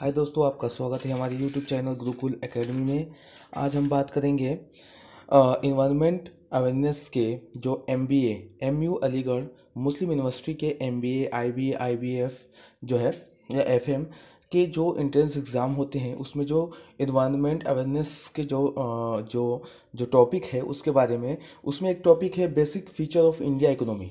हाय दोस्तों आपका स्वागत है हमारे यूट्यूब चैनल गुरुकुल एकेडमी में आज हम बात करेंगे इन्वायरमेंट अवेयरनेस के जो M B MU Aligarh Muslim university के M B A I B I B F जो है या एफ एम के जो इंट्रेंस एग्ज़ाम होते हैं उसमें जो इन्वायरमेंट अवेयरनेस के जो जो जो टॉपिक है उसके बारे में उसमें एक टॉपिक है basic feature of India economy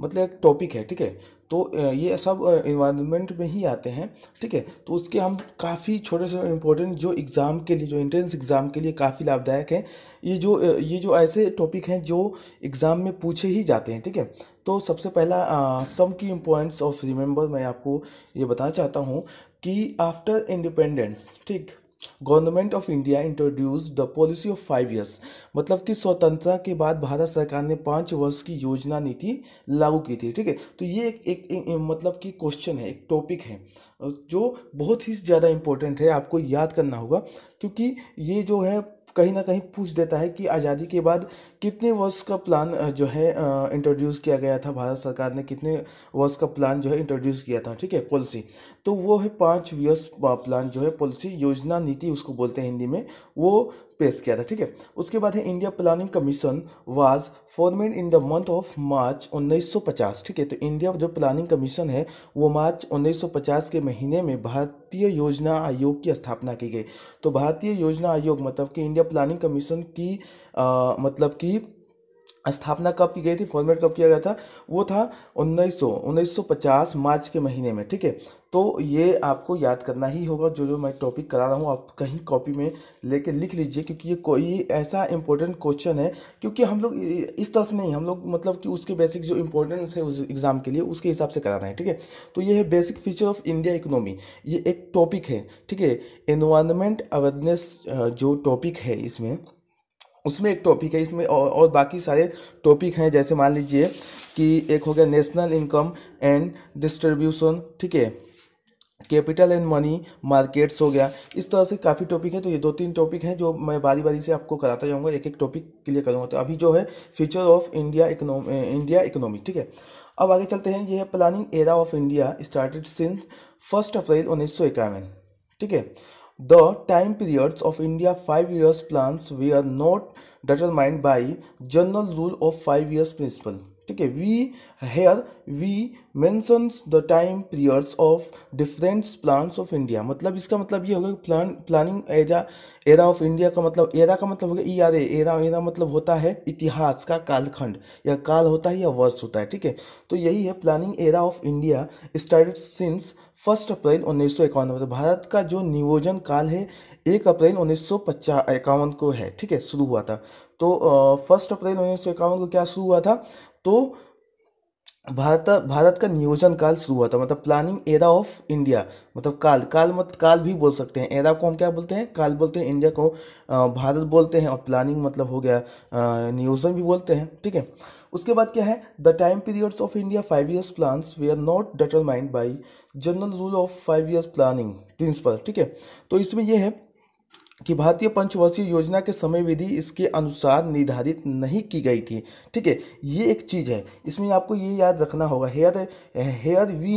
मतलब एक टॉपिक है ठीक है तो ये सब इन्वायरमेंट में ही आते हैं ठीक है तो उसके हम काफ़ी छोटे से इम्पोर्टेंट जो एग्ज़ाम के लिए जो इंट्रेंस एग्ज़ाम के लिए काफ़ी लाभदायक है ये जो ये जो ऐसे टॉपिक हैं जो एग्ज़ाम में पूछे ही जाते हैं ठीक है तो सबसे पहला सम की इम्पोर्टेंस ऑफ रिमेंबर मैं आपको ये बताना चाहता हूँ कि आफ्टर इंडिपेंडेंस ठीक government of India introduce the policy of five years मतलब कि स्वतंत्रता के बाद भारत सरकार ने पाँच वर्ष की योजना नीति लागू की थी ठीक है तो ये एक, एक, एक, एक मतलब कि क्वेश्चन है एक टॉपिक है जो बहुत ही ज़्यादा इम्पोर्टेंट है आपको याद करना होगा क्योंकि ये जो है कहीं ना कहीं पूछ देता है कि आज़ादी के बाद कितने वर्ष का प्लान जो है इंट्रोड्यूस किया गया था भारत सरकार ने कितने वर्ष का प्लान जो है इंट्रोड्यूस किया था ठीक है पॉलिसी तो वो है पाँच वर्ष प्लान जो है पॉलिसी योजना नीति उसको बोलते हैं हिंदी में वो पेश किया था ठीक है उसके बाद है India planning commission was formed in the month of March 1950 ठीक है तो इंडिया जो प्लानिंग कमीशन है वो मार्च 1950 के महीने में भारतीय योजना आयोग की स्थापना की गई तो भारतीय योजना आयोग मतलब कि इंडिया प्लानिंग कमीशन की आ, मतलब कि स्थापना कब की गई थी फॉर्मेट कब किया गया था वो था 1900 1950 मार्च के महीने में ठीक है तो ये आपको याद करना ही होगा जो जो मैं टॉपिक करा रहा हूँ आप कहीं कॉपी में लेके लिख लीजिए क्योंकि ये कोई ऐसा इंपॉर्टेंट क्वेश्चन है क्योंकि हम लोग इस तरह से नहीं हम लोग मतलब कि उसके बेसिक जो इंपॉर्टेंस है उस एग्ज़ाम के लिए उसके हिसाब से करा रहे हैं ठीक है तो ये है basic feature of India economy ये एक टॉपिक है ठीक है इन्वायरमेंट अवेयरनेस जो टॉपिक है इसमें उसमें एक टॉपिक है इसमें और, और बाकी सारे टॉपिक हैं जैसे मान लीजिए कि एक हो गया नेशनल इनकम एंड डिस्ट्रीब्यूशन ठीक है कैपिटल एंड मनी मार्केट्स हो गया इस तरह से काफ़ी टॉपिक हैं तो ये दो तीन टॉपिक हैं जो मैं बारी बारी से आपको कराता जाऊँगा एक एक टॉपिक क्लियर करूँगा तो अभी जो है future of India economy India economy ठीक है अब आगे चलते हैं ये है planning era of India started since first April उन्नीस ठीक है The time periods of India 5 years plans were not determined by general rule of 5 years principle. ठीक है we here we mentions the time periods of different plans of India मतलब इसका मतलब ये होगा कि plan planning era era of India का मतलब एरा का मतलब होगा ई आर एरा एरा मतलब होता है इतिहास का कालखंड या काल होता है या वर्ष होता है ठीक है तो यही है planning era of India started since first April उन्नीस सौ इक्यानवे तो भारत का जो नियोजन काल है एक अप्रैल उन्नीस सौ इक्यावन को है ठीक है शुरू हुआ था तो फर्स्ट अप्रैल उन्नीस सौ इक्यावन को क्या शुरू हुआ था तो भारत भारत का नियोजन काल शुरू हुआ था मतलब प्लानिंग एरा ऑफ इंडिया मतलब काल काल मत काल भी बोल सकते हैं एरा को हम क्या बोलते हैं काल बोलते हैं इंडिया को भारत बोलते हैं और प्लानिंग मतलब हो गया नियोजन भी बोलते हैं ठीक है उसके बाद क्या है the time periods of India five years plans they are not determined by general rule of five years planning principle ठीक है तो इसमें यह है कि भारतीय पंचवर्षीय योजना के समय विधि इसके अनुसार निर्धारित नहीं की गई थी ठीक है ये एक चीज़ है इसमें आपको ये याद रखना होगा here here we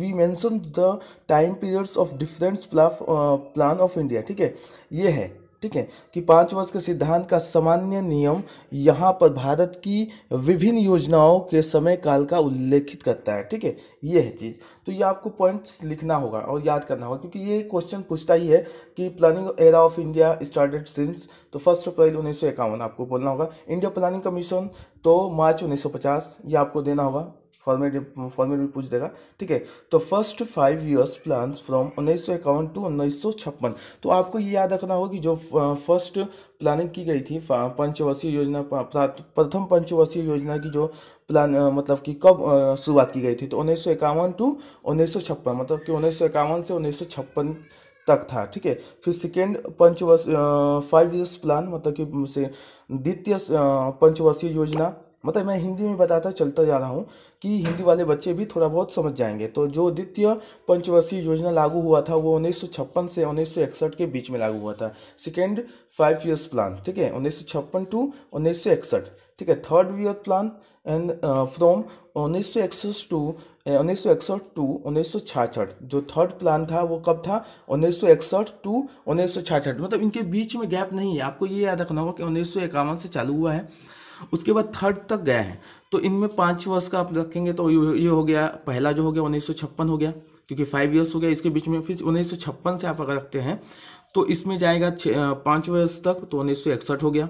we mention the time periods of different plan of India ठीक है ये है ठीक है कि पाँच वर्ष के सिद्धांत का सामान्य नियम यहाँ पर भारत की विभिन्न योजनाओं के समय काल का उल्लेखित करता है ठीक है ये है चीज़ तो ये आपको पॉइंट्स लिखना होगा और याद करना होगा क्योंकि ये क्वेश्चन पूछता ही है कि planning era of India started since तो फर्स्ट अप्रैल उन्नीस आपको बोलना होगा इंडिया प्लानिंग कमीशन तो मार्च उन्नीस ये आपको देना होगा फॉर्मेट फॉर्मेट भी पूछ देगा ठीक है तो first five years plan from उन्नीस सौ इक्यावन टू उन्नीस सौ छप्पन तो आपको ये याद रखना होगा कि जो फर्स्ट प्लानिंग की गई थी पंचवर्षीय योजना प्रथम पंचवर्षीय योजना की जो प्लान मतलब कि कब शुरुआत की गई थी तो उन्नीस सौ इक्यावन टू उन्नीस सौ छप्पन मतलब कि उन्नीस सौ इक्यावन से उन्नीस सौ छप्पन तक था ठीक है फिर सेकेंड पंचवर्ष फाइव ईयर्स प्लान मतलब कि से द्वितीय पंचवर्षीय योजना मतलब मैं हिंदी में बताता चलता जा रहा हूँ कि हिंदी वाले बच्चे भी थोड़ा बहुत समझ जाएंगे तो जो द्वितीय पंचवर्षीय योजना लागू हुआ था वो उन्नीस से उन्नीस के बीच में लागू हुआ था सेकेंड फाइव ईयर्स प्लान ठीक है उन्नीस टू उन्नीस ठीक है third year plan and from उन्नीस सौ इकसठ टू उन्नीस सौ इकसठ टू उन्नीस सौ छाछठ जो थर्ड प्लान था वो कब था उन्नीस सौ इकसठ टू उन्नीस सौ छाछठ मतलब इनके बीच में गैप नहीं है आपको ये याद रखना होगा कि उन्नीस सौ इक्यावन से चालू हुआ है उसके बाद थर्ड तक गए हैं तो इनमें पाँच वर्ष का आप रखेंगे तो ये हो गया पहला जो हो गया उन्नीस हो गया क्योंकि फाइव ईयर्स हो गया इसके बीच में फिर उन्नीस से आप अगर रखते हैं तो इसमें जाएगा पाँच वर्ष तक तो उन्नीस हो गया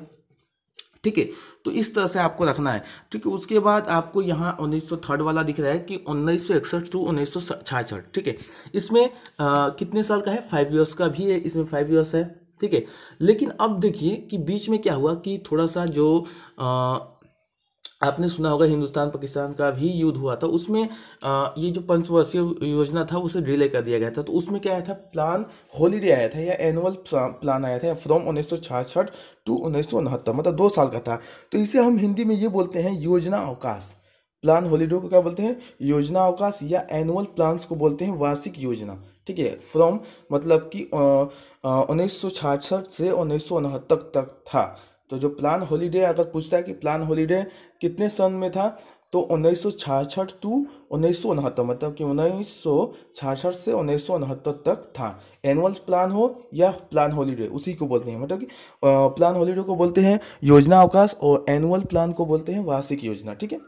ठीक है तो इस तरह से आपको रखना है ठीक है उसके बाद आपको यहाँ उन्नीस वाला दिख रहा है कि उन्नीस टू उन्नीस ठीक है इसमें आ, कितने साल का है फाइव ईयर्स का भी है इसमें फाइव ईयर्स है ठीक है लेकिन अब देखिए कि बीच में क्या हुआ कि थोड़ा सा जो आ, आपने सुना होगा हिंदुस्तान पाकिस्तान का भी युद्ध हुआ था उसमें आ, ये जो पंचवर्षीय योजना था उसे डिले कर दिया गया था तो उसमें क्या आया था प्लान हॉलीडे आया था या एनुअल प्लान आया था फ्रॉम उन्नीस टू उन्नीस मतलब दो साल का था तो इसे हम हिंदी में ये बोलते हैं योजना अवकाश प्लान होलीडे को क्या बोलते हैं योजना अवकाश या एनुअल प्लान्स को बोलते हैं वार्षिक योजना ठीक है फ्रॉम मतलब कि उन्नीस से उन्नीस तक तक था तो जो प्लान होलीडे अगर पूछता है कि प्लान होलीडे कितने सन में था तो उन्नीस टू उन्नीस मतलब कि उन्नीस से उन्नीस तक था एनुअल प्लान हो या प्लान होलीडे उसी को बोलते हैं मतलब कि प्लान होलीडे को बोलते हैं योजना अवकाश और एनुअल प्लान को बोलते हैं वार्षिक योजना ठीक है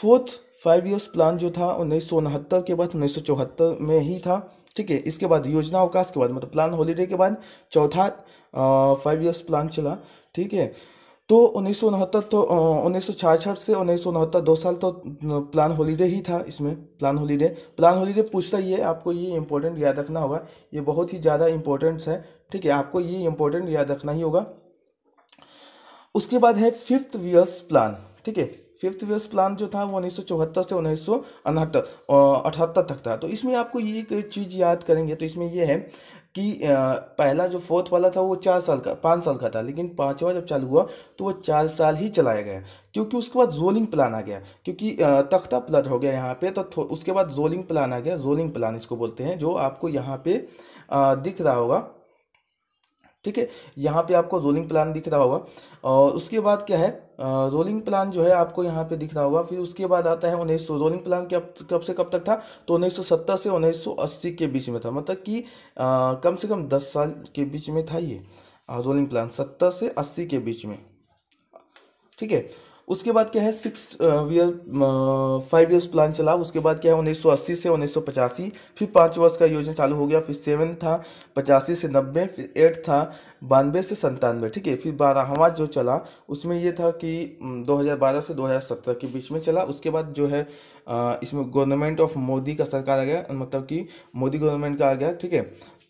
फोर्थ फाइव ईयर्स प्लान जो था उन्नीस के बाद उन्नीस में ही था ठीक है इसके बाद योजना अवकाश के बाद मतलब प्लान हॉलीडे के बाद चौथा फाइव ईयर्स प्लान चला ठीक है तो उन्नीस तो उन्नीस से उन्नीस दो साल तो प्लान हॉलीडे ही था इसमें प्लान हॉलीडे प्लान हॉलीडे पूछता ही है आपको ये इंपॉर्टेंट याद रखना होगा ये बहुत ही ज़्यादा इंपॉर्टेंट है ठीक है आपको ये इंपॉर्टेंट याद रखना ही होगा उसके बाद है फिफ्थ वियर्स प्लान ठीक है फिफ्थ वेस्ट प्लान जो था वो उन्नीस से उन्नीस सौ तक था तो इसमें आपको ये एक चीज़ याद करेंगे तो इसमें ये है कि पहला जो फोर्थ वाला था वो चार साल का पाँच साल का था लेकिन पाँचवा जब चालू हुआ तो वो चार साल ही चलाया गया क्योंकि उसके बाद जोलिंग प्लान आ गया क्योंकि तख्ता प्लट हो गया यहाँ पे तो उसके बाद जोलिंग प्लान आ गया जोलिंग प्लान इसको बोलते हैं जो आपको यहाँ पे दिख रहा होगा ठीक है यहाँ पे आपको जोलिंग प्लान दिख रहा होगा और उसके बाद क्या है रोलिंग प्लान जो है आपको यहाँ पे दिख रहा होगा फिर उसके बाद आता है उन्नीस सौ रोलिंग प्लान कब कब से कब तक था तो 1970 से 1980 के बीच में था मतलब कि कम से कम 10 साल के बीच में था ये रोलिंग प्लान सत्तर से अस्सी के बीच में ठीक है उसके बाद क्या है six year five years plan चला उसके बाद क्या है उन्नीस सौ अस्सी से उन्नीस सौ पचासी फिर पाँच वर्ष का योजना चालू हो गया फिर सेवन था पचासी से नब्बे फिर एट था बानवे से संतानवे ठीक है फिर बारहवा जो चला उसमें ये था कि 2012 से 2017 के बीच में चला उसके बाद जो है इसमें गवर्नमेंट ऑफ मोदी का सरकार आ गया मतलब कि मोदी गवर्नमेंट का आ गया ठीक है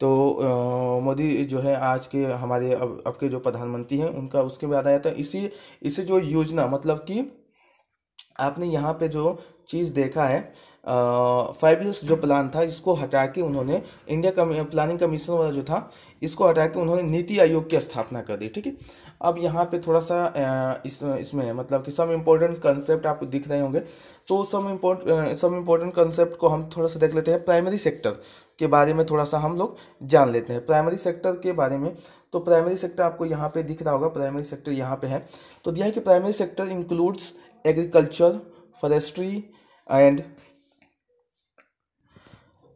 तो मोदी जो है आज के हमारे अब अब के जो प्रधानमंत्री हैं उनका उसके बाद आया था इसी इसी जो योजना मतलब कि आपने यहाँ पे जो चीज़ देखा है फाइव ईयर्स जो प्लान था इसको हटा के उन्होंने इंडिया कमी प्लानिंग कमीशन वाला जो था इसको हटा के उन्होंने नीति आयोग की स्थापना कर दी ठीक है अब यहाँ पे थोड़ा सा इस इसमें मतलब कि सम इम्पोर्टेंट कंसेप्ट आपको दिख रहे होंगे तो some import some important concept को हम थोड़ा सा देख लेते हैं प्राइमरी सेक्टर के बारे में थोड़ा सा हम लोग जान लेते हैं प्राइमरी सेक्टर के बारे में तो प्राइमरी सेक्टर आपको यहाँ पे दिख रहा होगा प्राइमरी सेक्टर यहाँ पे है तो दिया है कि primary sector includes agriculture forestry and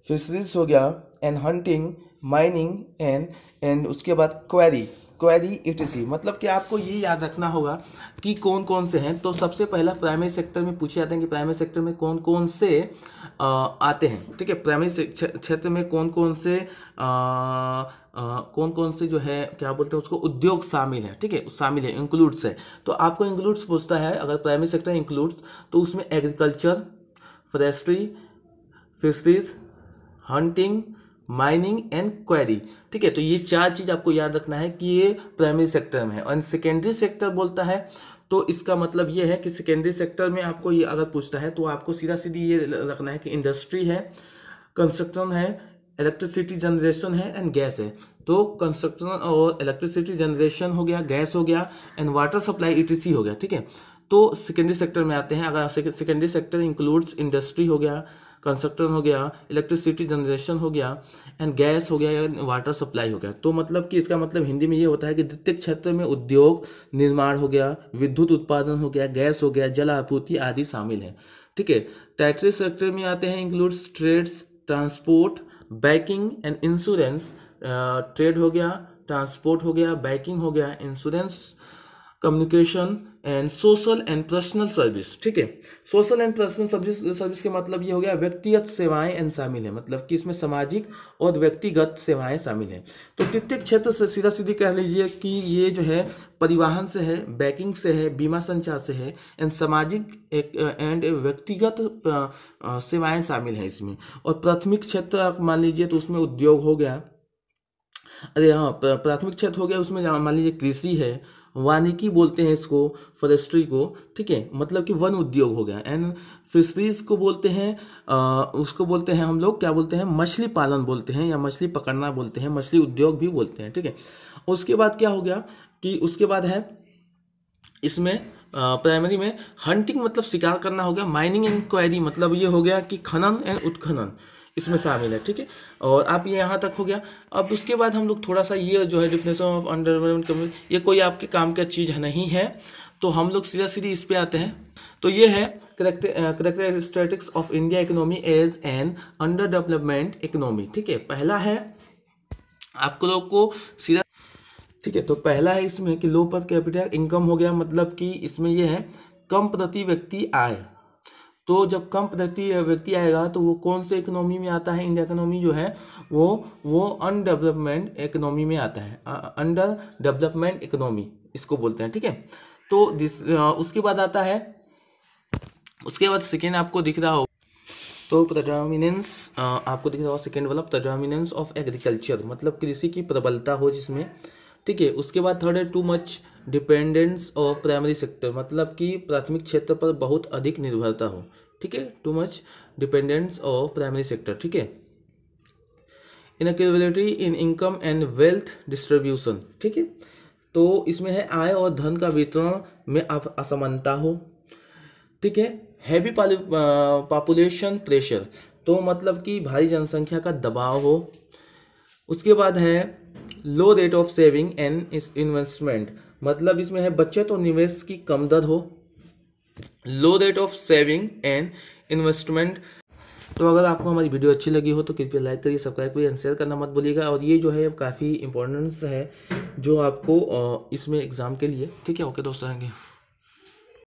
fisheries हो गया and hunting mining and and उसके बाद क्वेरी क्वेरी इटीसी मतलब कि आपको ये याद रखना होगा कि कौन कौन से हैं तो सबसे पहला प्राइमरी सेक्टर में पूछे जाते हैं कि प्राइमरी सेक्टर में कौन कौन से आ, आते हैं ठीक है प्राइमरी क्षेत्र में कौन कौन से आ, आ, कौन कौन से जो है क्या बोलते हैं उसको उद्योग शामिल है ठीक है शामिल है इंक्लूड्स है तो आपको इंक्लूड्स पूछता है अगर प्राइमरी सेक्टर इंक्लूड्स तो उसमें agriculture forestry fisheries hunting mining and quarry ठीक है तो ये चार चीज़ आपको याद रखना है कि ये प्राइमरी सेक्टर में है और सेकेंडरी सेक्टर बोलता है तो इसका मतलब ये है कि सेकेंडरी सेक्टर में आपको ये अगर पूछता है तो आपको सीधा सीधी ये रखना है कि इंडस्ट्री है कंस्ट्रक्शन है इलेक्ट्रिसिटी जनरेशन है एंड गैस है तो कंस्ट्रक्शन और इलेक्ट्रिसिटी जनरेशन हो गया गैस हो गया एंड वाटर सप्लाई ई हो गया ठीक है तो सेकेंडरी सेक्टर में आते हैं अगर सेकेंडरी सेक्टर इंक्लूड्स इंडस्ट्री हो गया कंस्ट्रक्टर हो गया इलेक्ट्रिसिटी जनरेशन हो गया एंड गैस हो गया या वाटर सप्लाई हो गया तो मतलब कि इसका मतलब हिंदी में ये होता है कि द्वितीय क्षेत्र में उद्योग निर्माण हो गया विद्युत उत्पादन हो गया गैस हो गया जल आपूर्ति आदि शामिल है ठीक है टैटरी सेक्टर में आते हैं includes trades transport banking and insurance trade हो गया ट्रांसपोर्ट हो गया बैकिंग हो गया insurance communication and social and personal service ठीक है social and personal service service के मतलब ये हो गया व्यक्तिगत सेवाएं एंड शामिल है मतलब कि इसमें सामाजिक और व्यक्तिगत सेवाएं शामिल हैं तो तृतीय क्षेत्र से सीधा सीधी कह लीजिए कि ये जो है परिवहन से है बैंकिंग से है बीमा संचार से है एंड सामाजिक एंड व्यक्तिगत सेवाएँ शामिल हैं इसमें और प्राथमिक क्षेत्र मान लीजिए तो उसमें उद्योग हो गया अरे हाँ प्राथमिक क्षेत्र हो गया उसमें मान लीजिए कृषि है वानिकी बोलते हैं इसको फॉरेस्ट्री को ठीक है मतलब कि वन उद्योग हो गया एंड फिशरीज को बोलते हैं उसको बोलते हैं हम लोग क्या बोलते हैं मछली पालन बोलते हैं या मछली पकड़ना बोलते हैं मछली उद्योग भी बोलते हैं ठीक है उसके बाद क्या हो गया कि उसके बाद है इसमें प्राइमरी में हंटिंग मतलब शिकार करना हो गया माइनिंग इंक्वायरी मतलब ये हो गया कि खनन एंड उत्खनन इसमें शामिल है ठीक है और आप ये यहाँ तक हो गया अब उसके बाद हम लोग थोड़ा सा ये जो है डिफिनेशन ऑफ अंडरमेंट ये कोई आपके काम का चीज़ नहीं है तो हम लोग सीधा सीधी इस पर आते हैं तो ये है characteristics of India economy as an under development economy ठीक है पहला है आप लोग को सीधा ठीक है तो पहला है इसमें कि लो पर कैपिटल इनकम हो गया मतलब कि इसमें यह है कम प्रति व्यक्ति आय तो जब कम प्रति व्यक्ति आएगा तो वो कौन से इकोनॉमी में आता है इंडिया इकोनॉमी जो है वो वो अनडेवलपमेंट इकोनॉमी में आता है अंडर डेवलपमेंट इकोनॉमी इसको बोलते हैं ठीक है थीके? तो दिस उसके बाद आता है उसके बाद सेकेंड आपको दिख रहा हो तो प्रडामिनेंस आपको दिख रहा हो सेकेंड वाला प्रडामिनेंस ऑफ एग्रीकल्चर मतलब कृषि की प्रबलता हो जिसमें ठीक है उसके बाद थर्ड है too much dependence of primary sector मतलब कि प्राथमिक क्षेत्र पर बहुत अधिक निर्भरता हो ठीक है too much dependence of primary sector ठीक है inequality in income and wealth distribution ठीक है तो इसमें है आय और धन का वितरण में असमानता हो ठीक है हैवी पॉपुलेशन प्रेशर तो मतलब कि भारी जनसंख्या का दबाव हो उसके बाद है low rate of saving and investment मतलब इसमें है बचत और निवेश की कम दर हो low rate of saving and investment तो अगर आपको हमारी वीडियो अच्छी लगी हो तो कृपया लाइक करिए सब्सक्राइब करिए एंड शेयर करना मत भूलिएगा और ये जो है काफ़ी इंपॉर्टेंस है जो आपको इसमें एग्ज़ाम के लिए ठीक है ओके दोस्तों आएंगे